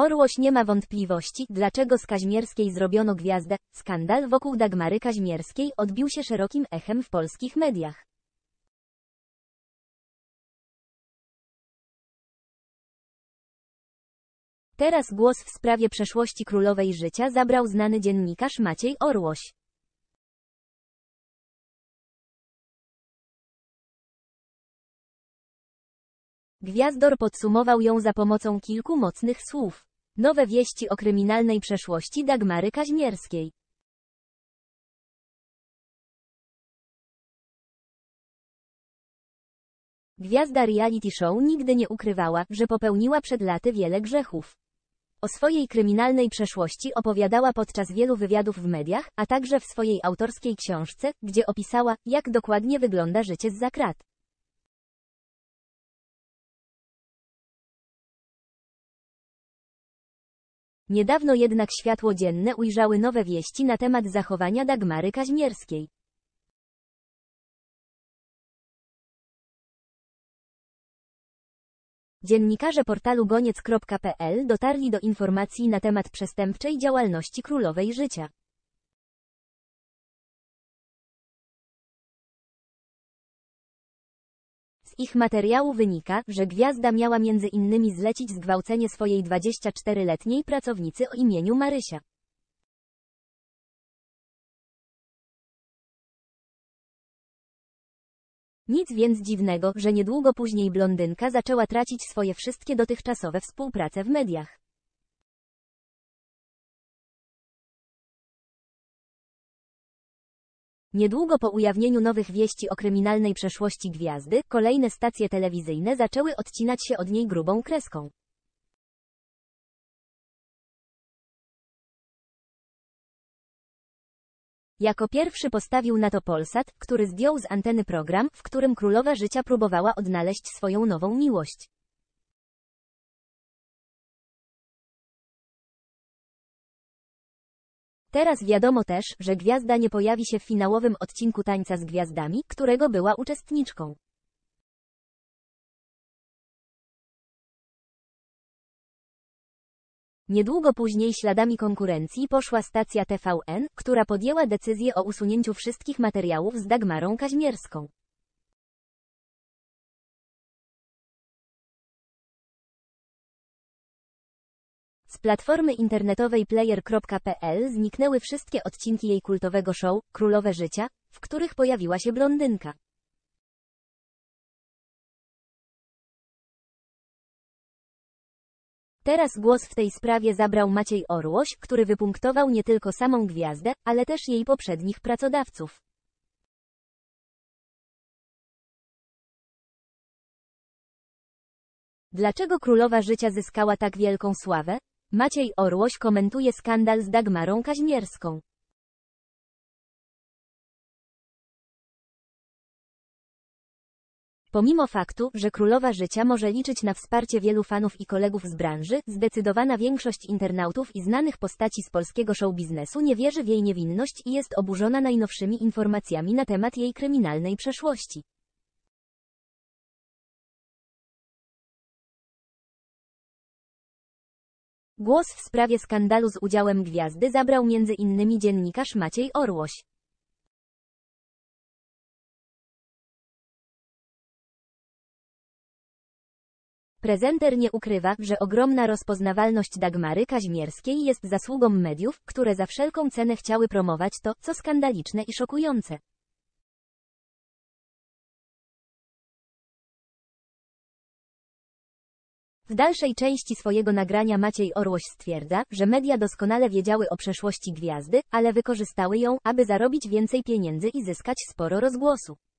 Orłoś nie ma wątpliwości, dlaczego z Kaźmierskiej zrobiono gwiazdę. Skandal wokół Dagmary Kaźmierskiej odbił się szerokim echem w polskich mediach. Teraz głos w sprawie przeszłości królowej życia zabrał znany dziennikarz Maciej Orłoś. Gwiazdor podsumował ją za pomocą kilku mocnych słów. Nowe wieści o kryminalnej przeszłości Dagmary Kaźmierskiej. Gwiazda reality show nigdy nie ukrywała, że popełniła przed laty wiele grzechów. O swojej kryminalnej przeszłości opowiadała podczas wielu wywiadów w mediach, a także w swojej autorskiej książce, gdzie opisała, jak dokładnie wygląda życie z zakrat. Niedawno jednak światło dzienne ujrzały nowe wieści na temat zachowania Dagmary Kaźmierskiej. Dziennikarze portalu goniec.pl dotarli do informacji na temat przestępczej działalności królowej życia. Z ich materiału wynika, że gwiazda miała między innymi zlecić zgwałcenie swojej 24-letniej pracownicy o imieniu Marysia. Nic więc dziwnego, że niedługo później blondynka zaczęła tracić swoje wszystkie dotychczasowe współprace w mediach. Niedługo po ujawnieniu nowych wieści o kryminalnej przeszłości gwiazdy, kolejne stacje telewizyjne zaczęły odcinać się od niej grubą kreską. Jako pierwszy postawił na to Polsat, który zdjął z anteny program, w którym królowa życia próbowała odnaleźć swoją nową miłość. Teraz wiadomo też, że gwiazda nie pojawi się w finałowym odcinku Tańca z Gwiazdami, którego była uczestniczką. Niedługo później śladami konkurencji poszła stacja TVN, która podjęła decyzję o usunięciu wszystkich materiałów z Dagmarą Kaźmierską. Z platformy internetowej player.pl zniknęły wszystkie odcinki jej kultowego show Królowe Życia, w których pojawiła się blondynka. Teraz głos w tej sprawie zabrał Maciej Orłoś, który wypunktował nie tylko samą gwiazdę, ale też jej poprzednich pracodawców. Dlaczego królowa życia zyskała tak wielką sławę? Maciej Orłoś komentuje skandal z Dagmarą Kaźmierską. Pomimo faktu, że królowa życia może liczyć na wsparcie wielu fanów i kolegów z branży, zdecydowana większość internautów i znanych postaci z polskiego showbiznesu nie wierzy w jej niewinność i jest oburzona najnowszymi informacjami na temat jej kryminalnej przeszłości. Głos w sprawie skandalu z udziałem gwiazdy zabrał m.in. dziennikarz Maciej Orłoś. Prezenter nie ukrywa, że ogromna rozpoznawalność Dagmary Kaźmierskiej jest zasługą mediów, które za wszelką cenę chciały promować to, co skandaliczne i szokujące. W dalszej części swojego nagrania Maciej Orłoś stwierdza, że media doskonale wiedziały o przeszłości gwiazdy, ale wykorzystały ją, aby zarobić więcej pieniędzy i zyskać sporo rozgłosu.